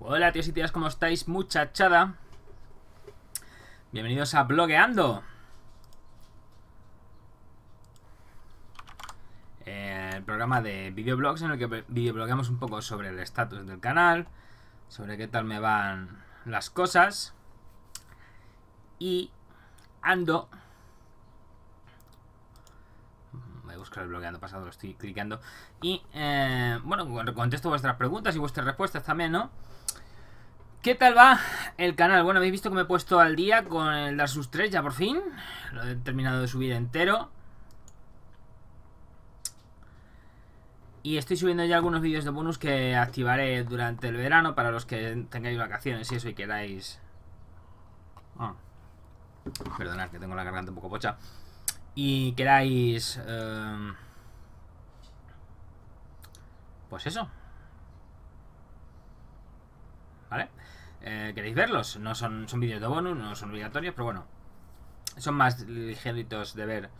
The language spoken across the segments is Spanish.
Hola tíos y tías, ¿cómo estáis muchachada? Bienvenidos a Blogueando eh, El programa de videoblogs en el que videoblogueamos un poco sobre el estatus del canal Sobre qué tal me van las cosas Y ando pues el bloqueando pasado lo estoy clicando. Y eh, bueno, contesto vuestras preguntas y vuestras respuestas también, ¿no? ¿Qué tal va el canal? Bueno, habéis visto que me he puesto al día con el Dark Souls 3 ya por fin. Lo he terminado de subir entero. Y estoy subiendo ya algunos vídeos de bonus que activaré durante el verano para los que tengáis vacaciones y eso y queráis... Ah, perdonad que tengo la garganta un poco pocha y queráis... Em, pues eso. ¿Vale? Eh, queréis verlos. No son, son vídeos de bonus, no son obligatorios, pero bueno. Son más ligeritos de ver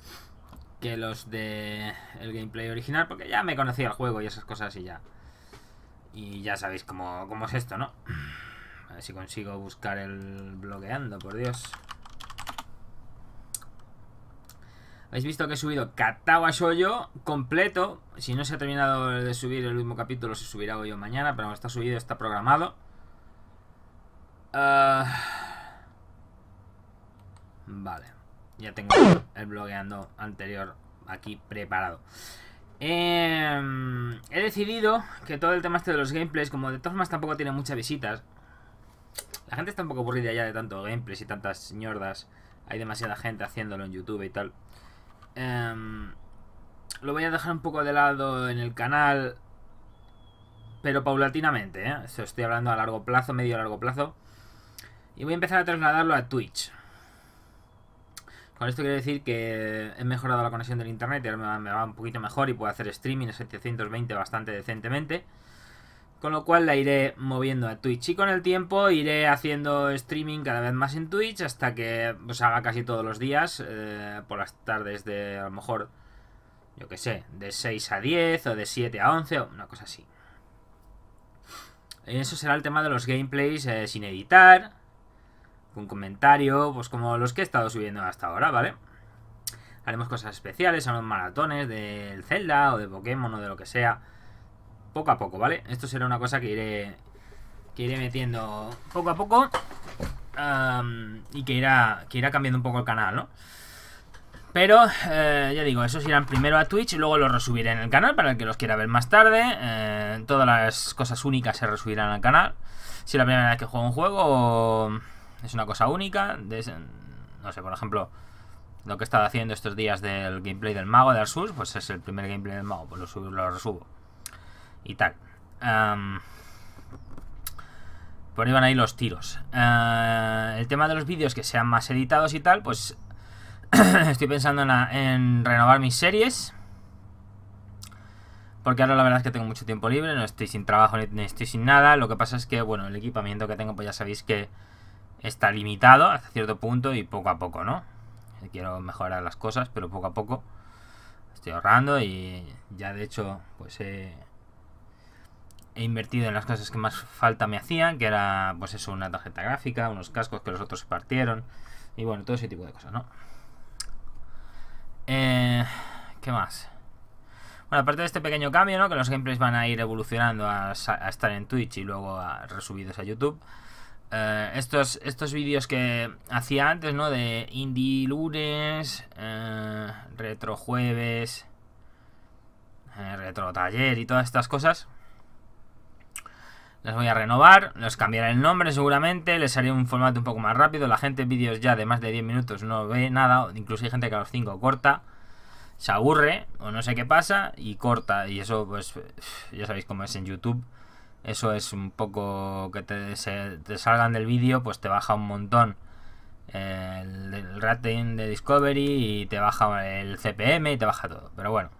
que los de el gameplay original, porque ya me conocía el juego y esas cosas y ya. Y ya sabéis cómo, cómo es esto, ¿no? A ver si consigo buscar el bloqueando, por Dios. Habéis visto que he subido Katawa Shoyo completo. Si no se ha terminado de subir el último capítulo, se subirá hoy o mañana, pero está subido, está programado. Ah, vale. Ya tengo el blogueando anterior aquí preparado. Em, he decidido que todo el tema este de los gameplays, como de todas formas tampoco tiene muchas visitas. La gente está un poco aburrida ya de tanto gameplays y tantas ñordas. Hay demasiada gente haciéndolo en YouTube y tal. Em, lo voy a dejar un poco de lado en el canal, pero paulatinamente, ¿eh? estoy hablando a largo plazo, medio a largo plazo. Y voy a empezar a trasladarlo a Twitch. Con esto quiero decir que he mejorado la conexión del internet y ahora me va, un poquito mejor y puedo hacer streaming a 720 bastante decentemente. Con lo cual la iré moviendo a Twitch. Y con el tiempo iré haciendo streaming cada vez más en Twitch hasta que pues, haga casi todos los días. Eh, por las tardes de a lo mejor, yo qué sé, de 6 a 10 o de 7 a 11 o una cosa así. eso será el tema de los gameplays eh, sin editar. Con comentario, pues como los que he estado subiendo hasta ahora, ¿vale? Haremos cosas especiales, los maratones del Zelda o de Pokémon o de lo que sea poco a poco, ¿vale? Esto será una cosa que iré, que iré metiendo poco a poco y que irá, que irá cambiando un poco el canal, ¿no? Pero, eh, ya digo, esos irán primero a Twitch, Y luego los resubiré en el canal para el que los quiera ver más tarde. Eh, todas las cosas únicas se resubirán al canal. Si la primera vez que juego un juego es una cosa única, no sé, por ejemplo, lo que he estado haciendo estos días del gameplay del mago de Arsus, pues es el primer gameplay del mago, pues lo, subo, lo resubo y tal. por ahí van ahí los tiros. Eh, el tema de los vídeos que sean más editados y tal, pues estoy pensando en, renovar mis series. Porque ahora la verdad es que tengo mucho tiempo libre, no estoy sin trabajo ni estoy sin nada. Lo que pasa es que, bueno, el equipamiento que tengo, pues ya sabéis que está limitado hasta cierto punto y poco a poco, ¿no? Quiero mejorar las cosas, pero poco a poco estoy ahorrando y ya de hecho, pues he he invertido en las cosas que más falta me hacían, que era, pues eso, una tarjeta gráfica, unos cascos que los otros partieron, y bueno, todo ese tipo de cosas, ¿no? Eh, ¿Qué más? Bueno, aparte de este pequeño cambio, ¿no? Que los gameplays van a ir evolucionando a, estar en Twitch y luego a resubidos a YouTube. Eh, estos, estos vídeos que hacía antes, ¿no? De Indie Lunes, retrojueves, eh, Retro Jueves, Retro Taller y todas estas cosas las voy a renovar, los cambiaré el nombre seguramente, les haré un formato un poco más rápido. La gente vídeos ya de más de 10 minutos no ve nada, incluso hay gente que a los 5 corta, se aburre o no sé qué pasa y corta. Y eso pues ya sabéis cómo es en YouTube. Eso es un poco que te, salgan del vídeo, pues te baja un montón el rating de Discovery y te baja el CPM y te baja todo. Pero bueno.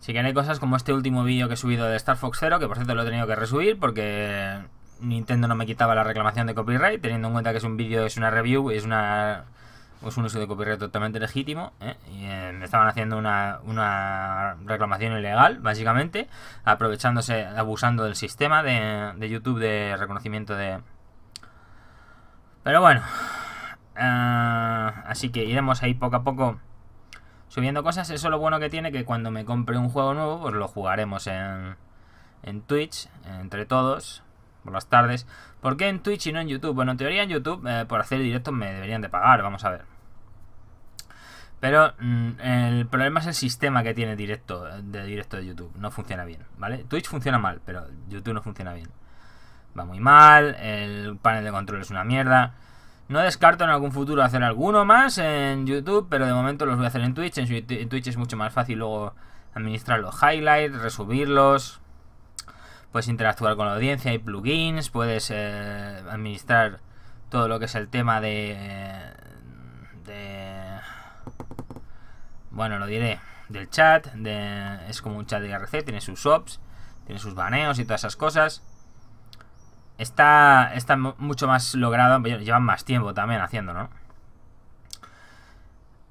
Si que hay cosas como este último vídeo que he subido de Star Fox Zero, que por cierto lo he tenido que resubir porque Nintendo no me quitaba la reclamación de copyright, teniendo en cuenta que es un vídeo, es una review, es una es un uso de copyright totalmente legítimo. ¿eh? Y, eh, me estaban haciendo una, una, reclamación ilegal, básicamente, aprovechándose, abusando del sistema de, de YouTube de reconocimiento de... Pero bueno, eh, así que iremos ahí poco a poco subiendo cosas. Eso lo bueno que tiene que cuando me compre un juego nuevo, pues lo jugaremos en, en Twitch, entre todos, por las tardes. ¿Por qué en Twitch y no en YouTube? Bueno, en teoría en YouTube, eh, por hacer directos me deberían de pagar, vamos a ver. Pero mm, el problema es el sistema que tiene directo de directo de YouTube. No funciona bien, ¿vale? Twitch funciona mal, pero YouTube no funciona bien. Va muy mal, el panel de control es una mierda. No descarto en algún futuro hacer alguno más en YouTube, pero de momento los voy a hacer en Twitch. En Twitch es mucho más fácil luego administrar los highlights, resubirlos. Puedes interactuar con la audiencia, hay plugins, puedes eh, administrar todo lo que es el tema de, de... Bueno, lo diré. Del chat, es como un chat de IRC, tiene sus shops, tiene sus baneos y todas esas cosas. Está, está mucho más logrado, llevan más tiempo también haciéndolo, ¿no?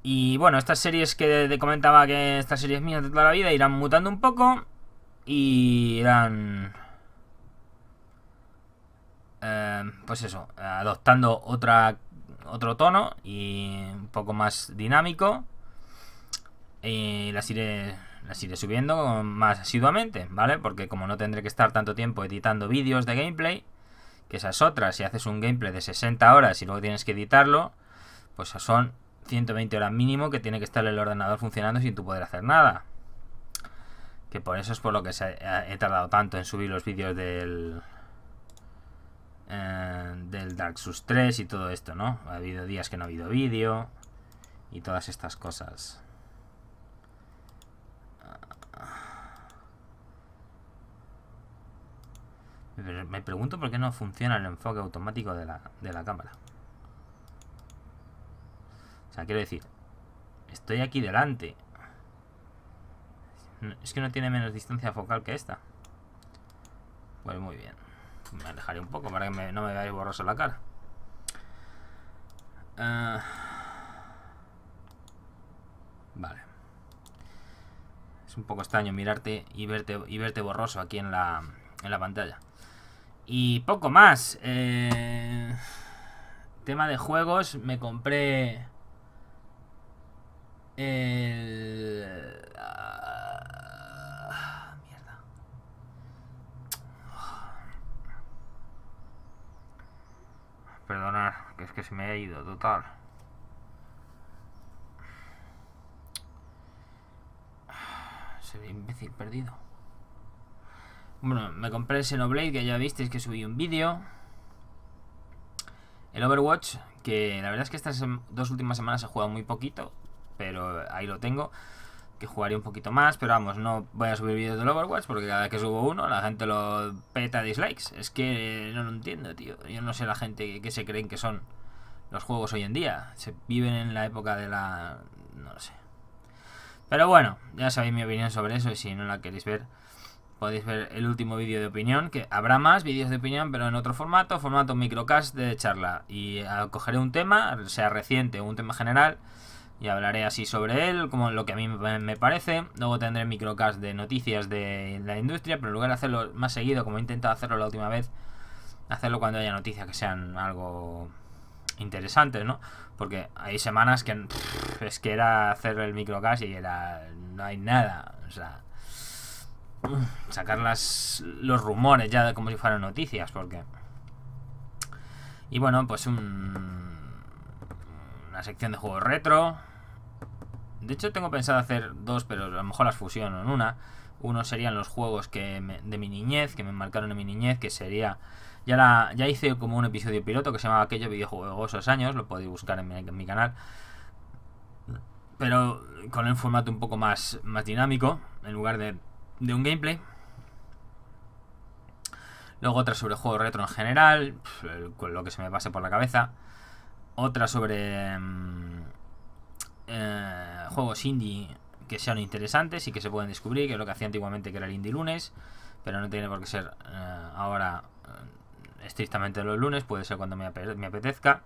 Y bueno, estas series que te comentaba que estas series mías de toda la vida irán mutando un poco y irán... Eh, pues eso, adoptando otra, otro tono y un poco más dinámico. Y iré, las iré subiendo más asiduamente, ¿vale? Porque como no tendré que estar tanto tiempo editando vídeos de gameplay, que esas otras, si haces un gameplay de 60 horas y luego tienes que editarlo, pues son 120 horas mínimo que tiene que estar el ordenador funcionando sin tú poder hacer nada. Que por eso es por lo que he tardado tanto en subir los vídeos del, eh, del Dark Souls 3 y todo esto, ¿no? Ha habido días que no ha habido vídeo y todas estas cosas. Me pregunto por qué no funciona el enfoque automático de la, cámara. O sea, quiero decir, estoy aquí delante. Es que no tiene menos distancia focal que esta. Pues muy bien. Me alejaré un poco para que no me vea borroso la cara. Ah. vale. Es un poco extraño mirarte y verte, y verte borroso aquí en la, en la pantalla. Y poco más. Eh, tema de juegos, me compré... El... Ah, mierda. Perdonad, que es que se me ha ido, total. ve imbécil perdido. Bueno, me compré el Xenoblade, que ya visteis que subí un vídeo. El Overwatch, que la verdad es que estas dos últimas semanas he jugado muy poquito, pero ahí lo tengo. Que jugaré un poquito más, pero vamos, no voy a subir vídeos del Overwatch porque cada vez que subo uno la gente lo peta dislikes. Es que no lo entiendo, tío. Yo no sé la gente que se creen que son los juegos hoy en día. Se viven en la época de la... no lo sé. Pero bueno, ya sabéis mi opinión sobre eso y si no la queréis ver, podéis ver el último vídeo de opinión, que habrá más vídeos de opinión, pero en otro formato, formato microcast de charla. Y eh, cogeré un tema, sea reciente o un tema general, y hablaré así sobre él, como lo que a mí me parece. Luego tendré microcast de noticias de la industria, pero en lugar de hacerlo más seguido, como he intentado hacerlo la última vez, hacerlo cuando haya noticias que sean algo interesantes, ¿no? Porque hay semanas que es que era hacer el microcast y era no hay nada, o sea, sacar las, los rumores ya como si fueran noticias, porque... Y bueno, pues un, una sección de juegos retro. De hecho, tengo pensado hacer dos, pero a lo mejor las fusiono en una. Uno serían los juegos que de mi niñez, que me marcaron en mi niñez, que sería... Ya, la, ya hice como un episodio piloto que se llamaba Aquellos videojuegos años, lo podéis buscar en mi, canal pero con el formato un poco más, más dinámico, en lugar de de un gameplay. Luego otra sobre juegos retro en general, con lo que se me pase por la cabeza. Otra sobre mm, eh, juegos indie que sean interesantes y que se pueden descubrir, que es lo que hacía antiguamente que era el indie lunes, pero no tiene por qué ser eh, ahora eh, estrictamente los lunes, puede ser cuando me apetezca.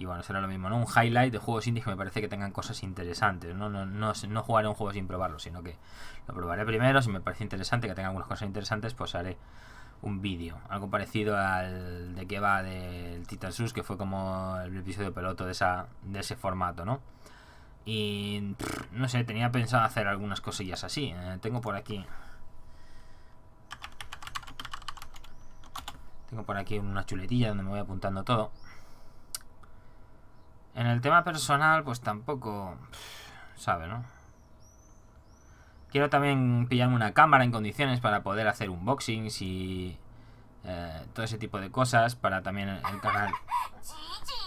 Y bueno, será lo mismo, ¿no? Un highlight de juegos indies que me parece que tengan cosas interesantes. No, no, jugaré un juego sin probarlo, sino que lo probaré primero. Si me parece interesante, que tenga algunas cosas interesantes, pues haré un vídeo. Algo parecido al de que va del Titan Sus, que fue como el episodio peloto de, esa, de ese formato, ¿no? Y no sé, tenía pensado hacer algunas cosillas así. ¿eh? tengo por aquí. Tengo por aquí una chuletilla donde me voy apuntando todo. En el tema personal, pues tampoco... Sabe, ¿no? Quiero también pillarme una cámara en condiciones para poder hacer unboxings y... Eh, todo ese tipo de cosas para también el canal...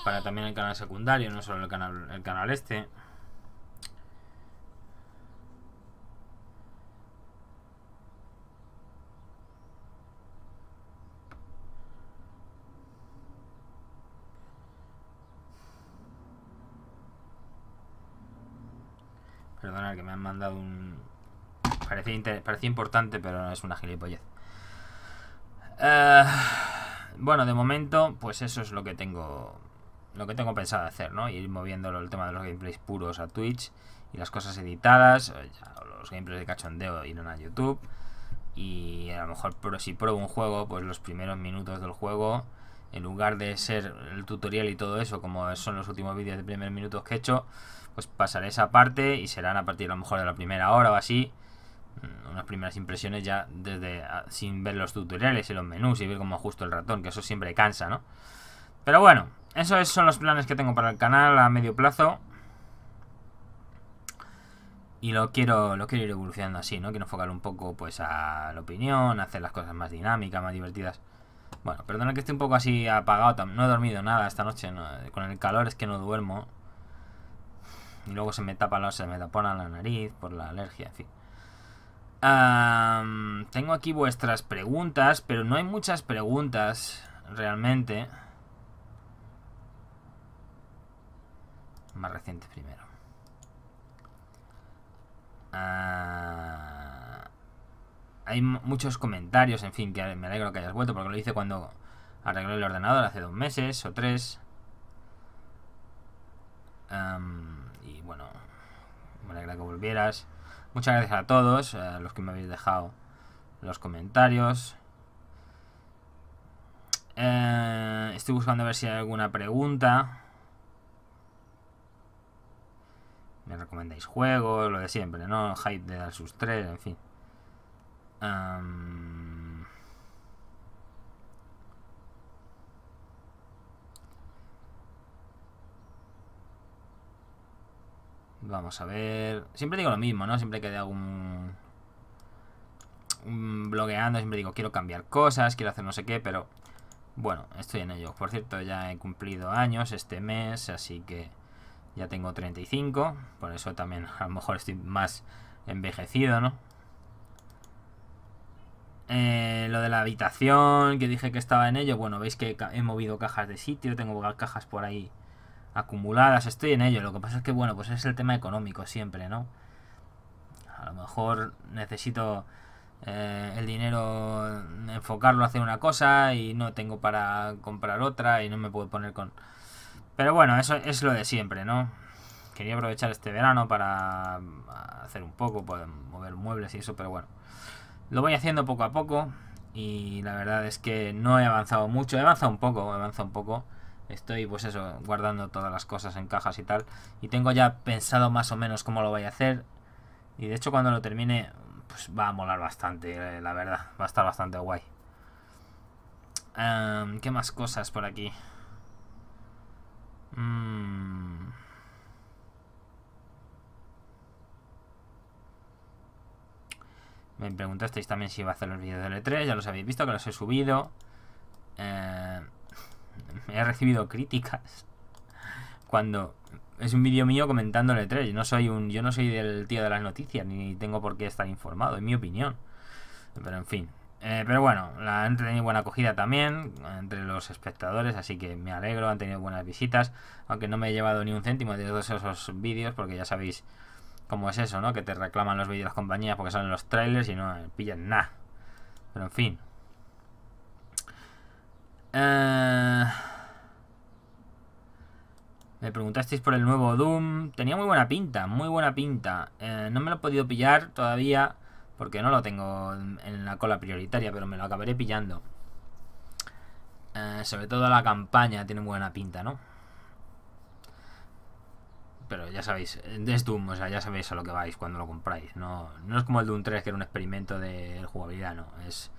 Para también el canal secundario, no solo el canal, el canal este. que me han mandado un... Parecía, importante, pero no es una gilipollez. Eh, bueno, de momento, pues eso es lo que tengo lo que tengo pensado hacer, ¿no? Ir moviendo el tema de los gameplays puros a Twitch y las cosas editadas, los gameplays de cachondeo irán a YouTube y a lo mejor si pruebo un juego, pues los primeros minutos del juego en lugar de ser el tutorial y todo eso, como son los últimos vídeos de primer minutos que he hecho, pues pasaré esa parte y serán a partir a lo mejor de la primera hora o así, mm, unas primeras impresiones ya desde ah, sin ver los tutoriales y los menús y ver cómo ajusto el ratón, que eso siempre cansa, ¿no? Pero bueno, esos son los planes que tengo para el canal a medio plazo. Y lo quiero, lo quiero ir evolucionando así, ¿no? Quiero enfocar un poco pues a la opinión, hacer las cosas más dinámicas, más divertidas. Bueno, perdona que esté un poco así apagado. No he dormido nada esta noche. con el calor es que no duermo. Y luego se me tapa la, se me tapona la nariz por la alergia, en fin. tengo aquí vuestras preguntas, pero no hay muchas preguntas realmente. Más reciente primero. Ah hay muchos comentarios, en fin, que me alegro que hayas vuelto porque lo hice cuando arreglé el ordenador hace dos meses o tres. y bueno, me alegra que volvieras. Muchas gracias a todos, los que me habéis dejado los comentarios. Eh, estoy buscando a ver si hay alguna pregunta. Me recomendáis juegos, lo de siempre, ¿no? Hype de Dark 3, en fin. Vamos a ver... Siempre digo lo mismo, ¿no? Siempre que hago un... un... blogueando, siempre digo, quiero cambiar cosas, quiero hacer no sé qué, pero... Bueno, estoy en ello. Por cierto, ya he cumplido años este mes, así que ya tengo 35. Por eso también a lo mejor estoy más envejecido, ¿no? Eh, lo de la habitación, que dije que estaba en ello. Bueno, veis que he movido cajas de sitio, tengo cajas por ahí acumuladas, estoy en ello. Lo que pasa es que, bueno, pues es el tema económico siempre, ¿no? A lo mejor necesito eh, el dinero, enfocarlo a hacer una cosa y no tengo para comprar otra y no me puedo poner con... Pero bueno, eso es lo de siempre, ¿no? Quería aprovechar este verano para mm, hacer un poco, mover muebles y eso, pero bueno. Lo voy haciendo poco a poco y la verdad es que no he avanzado mucho, he avanzado un poco, he avanzado un poco. Estoy pues eso, guardando todas las cosas en cajas y tal. Y tengo ya pensado más o menos cómo lo voy a hacer. Y de hecho cuando lo termine pues va a molar bastante, eh, la verdad. Va a estar bastante guay. ¿Qué más cosas por aquí? Mmm Me preguntasteis también si iba a hacer los vídeos del E3, ya los habéis visto, que los he subido. Eh, he recibido críticas cuando es un vídeo mío comentando el E3. Yo no soy un, yo no soy del tío de las noticias, ni tengo por qué estar informado, en mi opinión. Pero en fin. Eh, pero bueno, la han tenido buena acogida también entre los espectadores, así que me alegro, han tenido buenas visitas, aunque no me he llevado ni un céntimo de todos esos vídeos, porque ya sabéis como es eso, ¿no? Que te reclaman los vídeos de las compañías porque salen los trailers y no pillan nada. Pero en fin. Eh, me preguntasteis por el nuevo Doom. Tenía muy buena pinta, muy buena pinta. Eh, no me lo he podido pillar todavía porque no lo tengo en la cola prioritaria, pero me lo acabaré pillando. Eh, sobre todo la campaña tiene buena pinta, ¿no? pero ya sabéis, es Doom, o sea, ya sabéis a lo que vais cuando lo compráis. No, es como el Doom 3, que era un experimento de jugabilidad, no. Es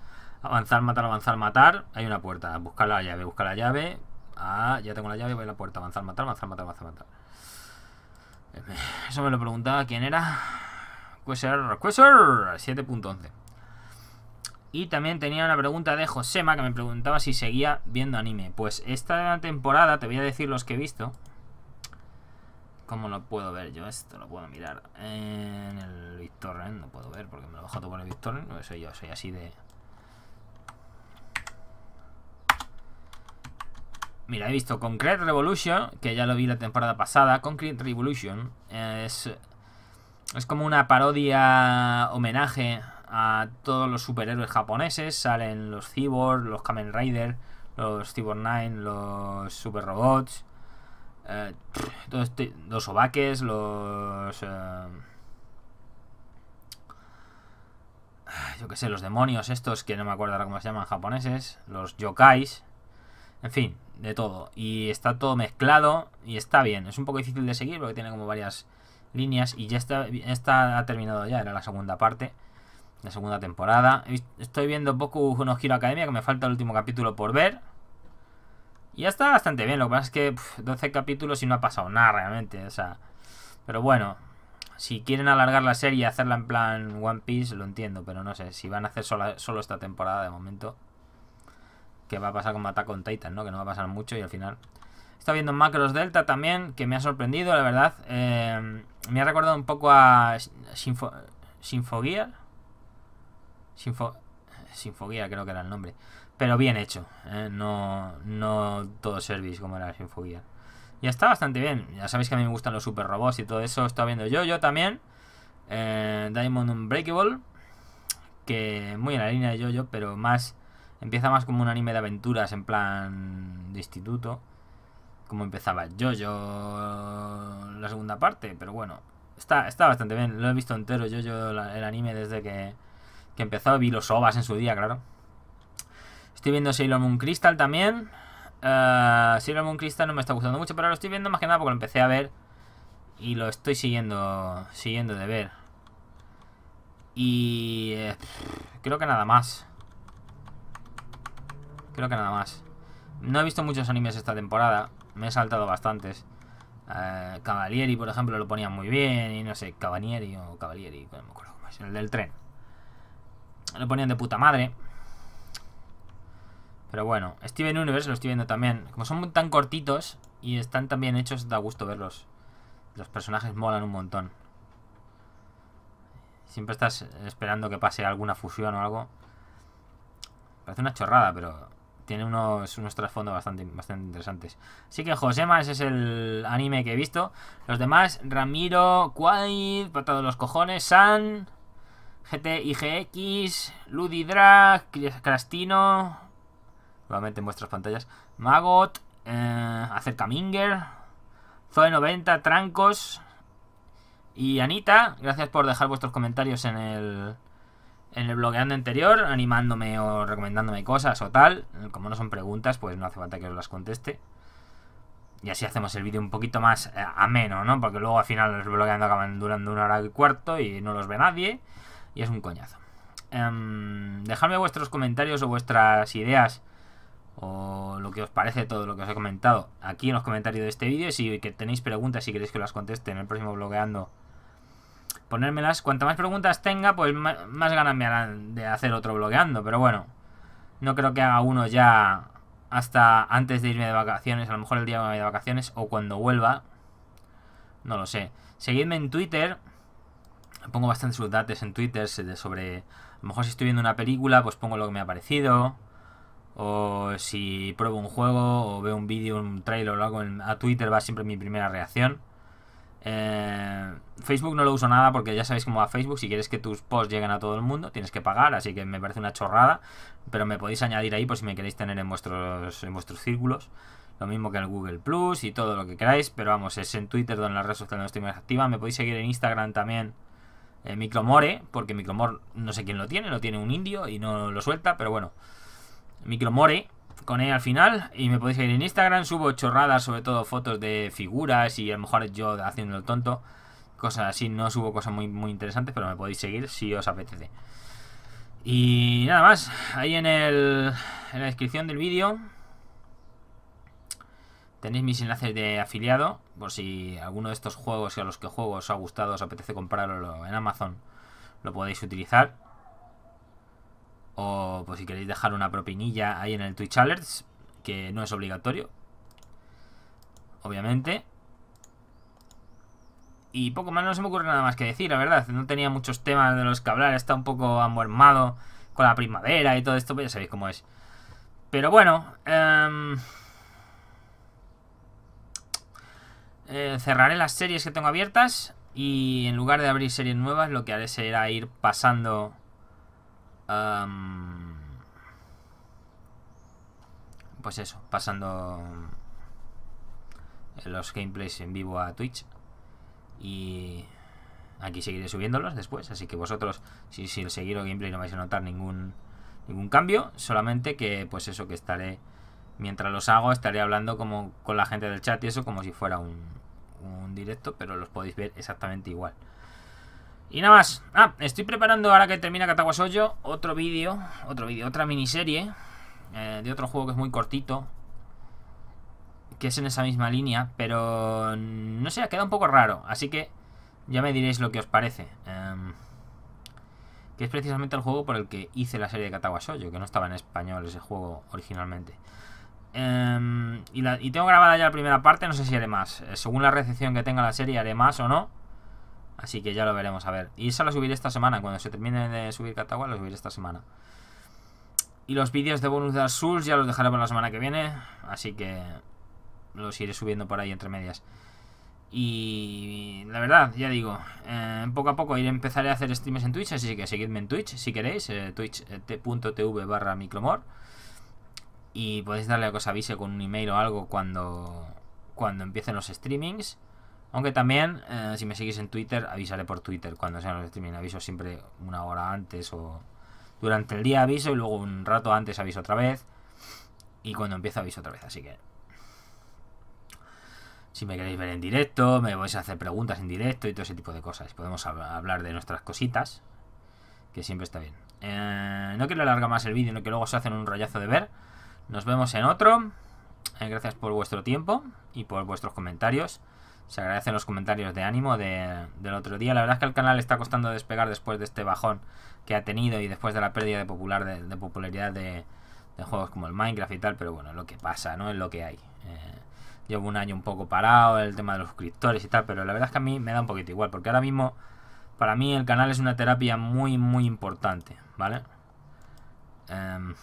avanzar, matar, avanzar, matar. Hay una puerta, buscar la llave, buscar la llave. Ah, ya tengo la llave, voy a la puerta, avanzar, matar, avanzar, matar, avanzar, matar. Eso me lo preguntaba quién era. Queser, Queser 7.11. Y también tenía una pregunta de Josema que me preguntaba si seguía viendo anime. Pues esta temporada te voy a decir los que he visto. ¿Cómo lo puedo ver yo esto? Lo puedo mirar en el BitTorrent. No puedo ver porque me lo bajo todo por el BitTorrent. No sé yo, soy así de... Mira, he visto Concrete Revolution, que ya lo vi la temporada pasada. Concrete Revolution es, es como una parodia homenaje a todos los superhéroes japoneses. Salen los Cyborg, los Kamen Rider, los Cyborg 9, los Super Robots eh, todos los obaques, los... Eh, yo qué sé, los demonios estos, que no me acuerdo ahora cómo se llaman japoneses, los yokais, en fin, de todo. Y está todo mezclado y está bien. Es un poco difícil de seguir porque tiene como varias líneas y ya está, ha terminado ya, era la segunda parte, la segunda temporada. Estoy viendo poco unos Hero Academia, que me falta el último capítulo por ver. Y ya está bastante bien, lo que pasa es que 12 capítulos y no ha pasado nada realmente, o sea... Pero bueno, si quieren alargar la serie y hacerla en plan One Piece, lo entiendo, pero no sé, si van a hacer solo esta temporada de momento... Que va a pasar con Attack on Titan, ¿no? Que no va a pasar mucho y al final... Está viendo Macros Delta también, que me ha sorprendido, la verdad. Eh, me ha recordado un poco a Sinfo Sinfoguía Sinfo creo que era el nombre pero bien hecho. ¿eh? No, no todo service como era Sinfoguía. Y está bastante bien. Ya sabéis que a mí me gustan los super robots y todo eso. Está viendo yo, yo también. Eh, Diamond Unbreakable. Que muy en la línea de yo-yo, pero más. Empieza más como un anime de aventuras en plan de instituto. Como empezaba yo-yo la segunda parte, pero bueno. Está, está bastante bien. Lo he visto entero yo-yo el anime desde que, que empezó. Vi los ovas en su día, claro. Estoy viendo Sailor Moon Crystal también. Eh, Sailor Moon Crystal no me está gustando mucho, pero lo estoy viendo más que nada porque lo empecé a ver. Y lo estoy siguiendo, siguiendo de ver. Y eh, creo que nada más. Creo que nada más. No he visto muchos animes esta temporada. Me he saltado bastantes. Eh, Cavalieri, por ejemplo, lo ponían muy bien. Y no sé, Cavalieri o Cavalieri, El del tren. Lo ponían de puta madre. Pero bueno, Steven Universe lo estoy viendo también. Como son tan cortitos y están tan bien hechos, da gusto verlos. Los personajes molan un montón. Siempre estás esperando que pase alguna fusión o algo. Parece una chorrada, pero tiene unos, unos trasfondos bastante, bastante interesantes. Así que Josema, ese es el anime que he visto. Los demás, Ramiro, Quaid, Patado todos los Cojones, San, GT, Ludi Ludidrag, Crastino, Nuevamente en vuestras pantallas. Magot. Eh, acerca Minger... Zoe 90. Trancos. Y Anita. Gracias por dejar vuestros comentarios en el en el blogueando anterior, animándome o recomendándome cosas o tal. Como no son preguntas, pues no hace falta que os las conteste. Y así hacemos el vídeo un poquito más eh, ameno, ¿no? Porque luego al final los blogueando acaban durando una hora y cuarto y no los ve nadie. Y es un coñazo. Em, dejadme vuestros comentarios o vuestras ideas o lo que os parece todo lo que os he comentado aquí en los comentarios de este vídeo. Si que tenéis preguntas, si queréis que las conteste en el próximo blogueando, ponérmelas. Cuanta más preguntas tenga, pues más ganas me harán de hacer otro blogueando. Pero bueno, no creo que haga uno ya hasta antes de irme de vacaciones. A lo mejor el día de vacaciones o cuando vuelva. No lo sé. Seguidme en Twitter. Pongo bastantes datos en Twitter sobre... A lo mejor si estoy viendo una película, pues pongo lo que me ha parecido o si pruebo un juego o veo un vídeo, un trailer o algo en, a Twitter va siempre mi primera reacción. Eh, Facebook no lo uso nada porque ya sabéis cómo va Facebook. Si quieres que tus posts lleguen a todo el mundo, tienes que pagar, así que me parece una chorrada. Pero me podéis añadir ahí por si me queréis tener en vuestros, en vuestros círculos. Lo mismo que en Google Plus y todo lo que queráis. Pero vamos, es en Twitter donde las redes sociales no estoy más activa. Me podéis seguir en Instagram también. Eh, Micromore, porque Micromore no sé quién lo tiene, lo tiene un indio y no lo suelta, pero bueno. Micromore, con él e al final. Y me podéis seguir en Instagram, subo chorradas, sobre todo fotos de figuras y a lo mejor yo haciendo el tonto. Cosas así, no subo cosas muy, muy interesantes, pero me podéis seguir si os apetece. Y nada más, ahí en, el, en la descripción del vídeo tenéis mis enlaces de afiliado, por si alguno de estos juegos a los que juego os ha gustado, os apetece comprarlo en Amazon, lo podéis utilizar. O pues si queréis dejar una propinilla ahí en el Twitch Alerts, que no es obligatorio. Obviamente. Y poco más, no se me ocurre nada más que decir, la verdad. No tenía muchos temas de los que hablar, está un poco amuermado con la primavera y todo esto, pues ya sabéis cómo es. Pero bueno, em, eh, cerraré las series que tengo abiertas y en lugar de abrir series nuevas, lo que haré será ir pasando pues eso, pasando eh, los gameplays en vivo a Twitch. Y aquí seguiré subiéndolos después. Así que vosotros, si, si seguir el gameplay no vais a notar ningún, ningún cambio. Solamente que, pues eso, que estaré, mientras los hago, estaré hablando como con la gente del chat y eso como si fuera un directo. Pero los podéis ver exactamente igual. Y nada más. Ah, estoy preparando ahora que termina Katawa otro vídeo, otro vídeo, otra miniserie eh, de otro juego que es muy cortito, que es en esa misma línea, pero no sé, ha quedado un poco raro, así que ya me diréis lo que os parece. Em, que es precisamente el juego por el que hice la serie de Katawa que no estaba en español ese juego originalmente. Em, y, la, y tengo grabada ya la primera parte, no sé si haré más. Eh, según la recepción que tenga la serie, haré más o no. Así que ya lo veremos, a ver. Y eso lo subiré esta semana. Cuando se termine de subir Catagua, lo subiré esta semana. Y los vídeos de bonus de Souls ya los dejaré para la semana que viene. Así que los iré subiendo por ahí entre medias. Y la verdad, ya digo, eh, poco a poco iré, empezaré a hacer streams en Twitch, así que seguidme en Twitch si queréis, eh, twitch.tv barra micromor. Y podéis darle a que os avise con un email o algo cuando, cuando empiecen los streamings. Aunque también, eh, si me seguís en Twitter, avisaré por Twitter cuando sean los streaming. Aviso siempre una hora antes o durante el día aviso y luego un rato antes aviso otra vez. Y cuando empiezo aviso otra vez, así que... Si me queréis ver en directo, me vais a hacer preguntas en directo y todo ese tipo de cosas. Podemos hablar de nuestras cositas, que siempre está bien. Eh, no quiero alargar más el vídeo, no que luego se hacen un rayazo de ver. Nos vemos en otro. Eh, gracias por vuestro tiempo y por vuestros comentarios. Se agradecen los comentarios de ánimo del otro día. La verdad es que el canal está costando despegar después de este bajón que ha tenido y después de la pérdida de, popular, de, popularidad de, juegos como el Minecraft y tal, pero bueno, es lo que pasa, ¿no? Es lo que hay. Eh, llevo un año un poco parado, el tema de los suscriptores y tal, pero la verdad es que a mí me da un poquito igual, porque ahora mismo, para mí el canal es una terapia muy, muy importante, ¿vale? Em,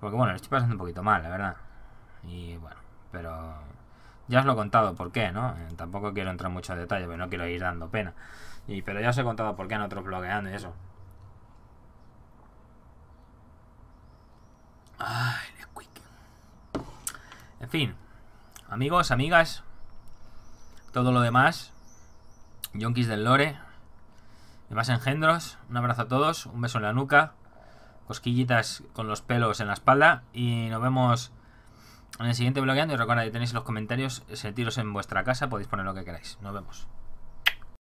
porque bueno, lo estoy pasando un poquito mal, la verdad. Y bueno, pero... Ya os lo he contado por qué, ¿no? Eh, tampoco quiero entrar mucho en detalle, pero no quiero ir dando pena. Y, pero ya os he contado por qué en otros bloqueando y eso. Ay, En fin, amigos, amigas, todo lo demás, yonkis del lore, y más engendros, un abrazo a todos, un beso en la nuca, cosquillitas con los pelos en la espalda y nos vemos en el siguiente bloqueando y recuerda que tenéis los comentarios, sentiros en vuestra casa, podéis poner lo que queráis. Nos vemos.